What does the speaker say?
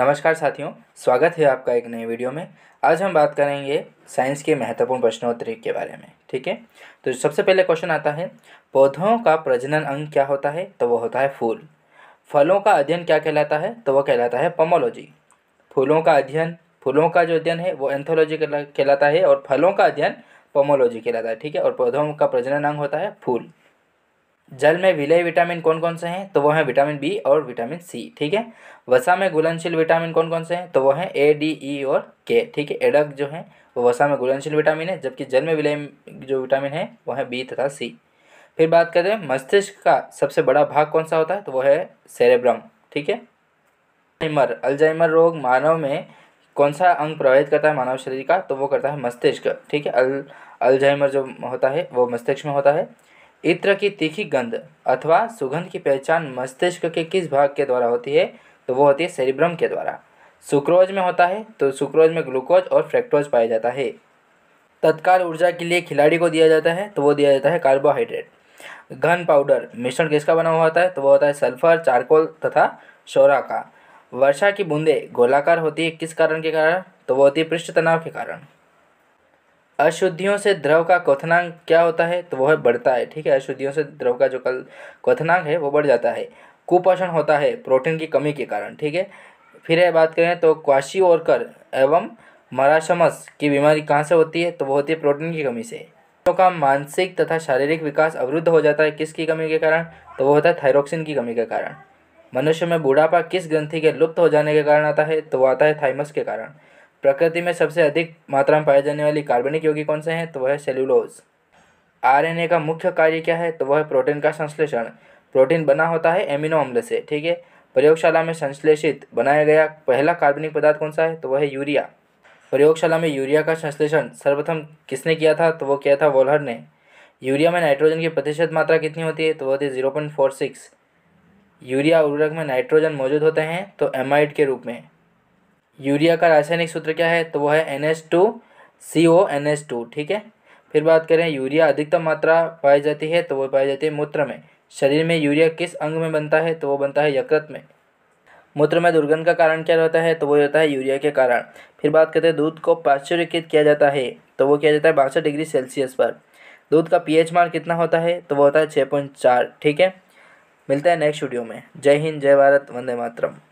नमस्कार साथियों स्वागत है आपका एक नए वीडियो में आज हम बात करेंगे साइंस के महत्वपूर्ण प्रश्नोत्तरी के बारे में ठीक है तो सबसे पहले क्वेश्चन आता है पौधों का प्रजनन अंग क्या होता है तो वो होता है फूल फलों का अध्ययन क्या कहलाता है तो वो कहलाता है पमोलॉजी फूलों का अध्ययन फूलों का जो अध्ययन है वो एंथोलॉजी कहलाता है और फलों का अध्ययन पमोलॉजी कहलाता है ठीक है और पौधों का प्रजनन अंग होता है फूल जल में विलय विटामिन कौन कौन से हैं तो वो हैं विटामिन बी और विटामिन सी ठीक है वसा में घुलनशील विटामिन कौन कौन से हैं तो वो हैं ए डी ई और के ठीक है एडक जो है वो वसा में घुलनशील विटामिन है जबकि जल में विलय जो विटामिन है वो है बी तथा सी फिर बात करें मस्तिष्क का सबसे बड़ा भाग कौन सा होता है तो वो है सेरेब्रम ठीक है अल्जाइमर अल्जाइमर रोग मानव में कौन सा अंग प्रभावित करता है मानव शरीर का तो वो करता है मस्तिष्क ठीक है अल अल्जाइमर जो होता है वो मस्तिष्क में होता है इत्र की तीखी गंध अथवा सुगंध की पहचान मस्तिष्क के किस भाग के द्वारा होती है तो वो होती है सेरिब्रम के द्वारा सुक्रोज में होता है तो सुक्रोज में ग्लूकोज और फ्रेक्टोज पाया जाता है तत्काल ऊर्जा के लिए खिलाड़ी को दिया जाता है तो वो दिया जाता है कार्बोहाइड्रेट घन पाउडर मिश्रण किसका बना हुआ होता है तो वो होता है सल्फर चारकोल तथा शोरा का वर्षा की बूंदें गोलाकार होती है किस कारण के कारण तो वो होती है पृष्ठ तनाव के कारण अशुद्धियों से द्रव का क्वथनांक क्या होता है तो वह बढ़ता है ठीक है अशुद्धियों से द्रव का जो कल क्वथनांक है वो बढ़ जाता है कुपोषण होता है प्रोटीन की कमी के कारण ठीक है फिर है बात करें तो क्वाशी ओरकर एवं मराशमस की बीमारी कहाँ से होती है तो वो होती है प्रोटीन की कमी से तो का मानसिक तथा शारीरिक विकास अवरुद्ध हो जाता है किसकी कमी के कारण तो वो होता है थायरोक्सिन की कमी के कारण मनुष्य में बुढ़ापा किस ग्रंथि के लुप्त हो जाने के कारण आता है तो वो आता है थाइमस के कारण प्रकृति में सबसे अधिक मात्रा में पाए जाने वाली कार्बनिक यौगिक कौन से हैं तो वह है सेलुलोज आरएनए का मुख्य कार्य क्या है तो वह प्रोटीन का संश्लेषण प्रोटीन बना होता है एमिनो अम्ल से ठीक है प्रयोगशाला में संश्लेषित बनाया गया पहला कार्बनिक पदार्थ कौन सा है तो वह है यूरिया प्रयोगशाला में यूरिया का संश्लेषण सर्वप्रथम किसने किया था तो वो किया था वोल्हर ने यूरिया में नाइट्रोजन की प्रतिशत मात्रा कितनी होती है तो वो होती है zero point four six urea उर्वरक में नाइट्रोजन मौजूद होते हैं तो एमाइड के रूप में यूरिया का रासायनिक सूत्र क्या है तो वो है N H two C O N H two ठीक है फिर बात करें यूरिया अधिकतम मात्रा पाई जाती है तो वो पाई जाती है मूत्र में शरीर में यूरिया किस अंग में बनता है तो वो बनता है यकृत में मूत्र में दुर्गंध का कारण क्या रहता है तो वो रहता है यूरिया के कारण फिर बात करते हैं दूध को पाश्चुरीकृत किया जाता है तो वो किया जाता है बासठ डिग्री सेल्सियस पर दूध का पीएच मान कितना होता है तो वो होता है छः पॉइंट चार ठीक है मिलता है नेक्स्ट वीडियो में जय हिंद जय भारत वंदे मातरम